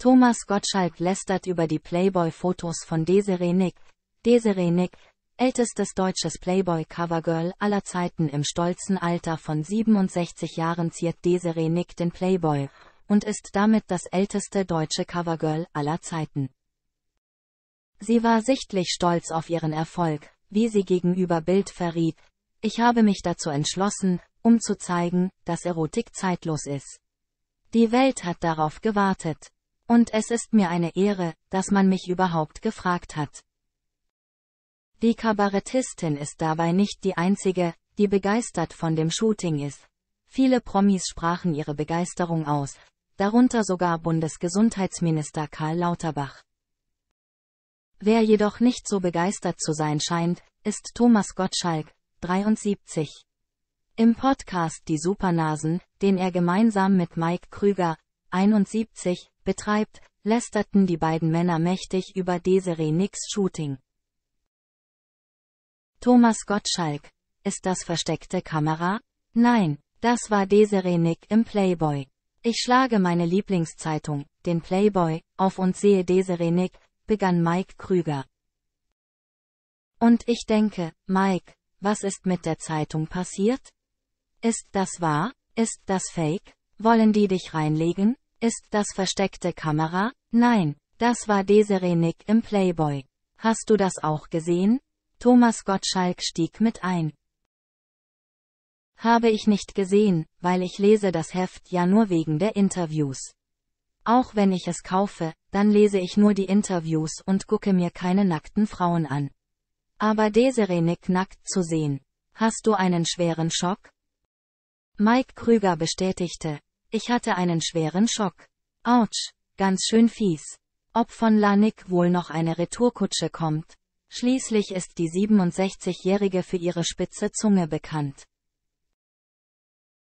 Thomas Gottschalk lästert über die Playboy-Fotos von Desiree Nick. Desiree Nick, ältestes deutsches Playboy-Covergirl aller Zeiten im stolzen Alter von 67 Jahren ziert Desiree Nick den Playboy und ist damit das älteste deutsche Covergirl aller Zeiten. Sie war sichtlich stolz auf ihren Erfolg, wie sie gegenüber Bild verriet. Ich habe mich dazu entschlossen, um zu zeigen, dass Erotik zeitlos ist. Die Welt hat darauf gewartet. Und es ist mir eine Ehre, dass man mich überhaupt gefragt hat. Die Kabarettistin ist dabei nicht die einzige, die begeistert von dem Shooting ist. Viele Promis sprachen ihre Begeisterung aus, darunter sogar Bundesgesundheitsminister Karl Lauterbach. Wer jedoch nicht so begeistert zu sein scheint, ist Thomas Gottschalk, 73. Im Podcast Die Supernasen, den er gemeinsam mit Mike Krüger, 71, betreibt, lästerten die beiden Männer mächtig über Desiree Nicks Shooting. Thomas Gottschalk. Ist das versteckte Kamera? Nein, das war Desiree Nick im Playboy. Ich schlage meine Lieblingszeitung, den Playboy, auf und sehe Desiree Nick, begann Mike Krüger. Und ich denke, Mike, was ist mit der Zeitung passiert? Ist das wahr? Ist das fake? Wollen die dich reinlegen? Ist das versteckte Kamera? Nein, das war Desiree Nick im Playboy. Hast du das auch gesehen? Thomas Gottschalk stieg mit ein. Habe ich nicht gesehen, weil ich lese das Heft ja nur wegen der Interviews. Auch wenn ich es kaufe, dann lese ich nur die Interviews und gucke mir keine nackten Frauen an. Aber Desiree Nick nackt zu sehen. Hast du einen schweren Schock? Mike Krüger bestätigte, ich hatte einen schweren Schock. Autsch, ganz schön fies. Ob von Lanik wohl noch eine Retourkutsche kommt. Schließlich ist die 67-Jährige für ihre spitze Zunge bekannt.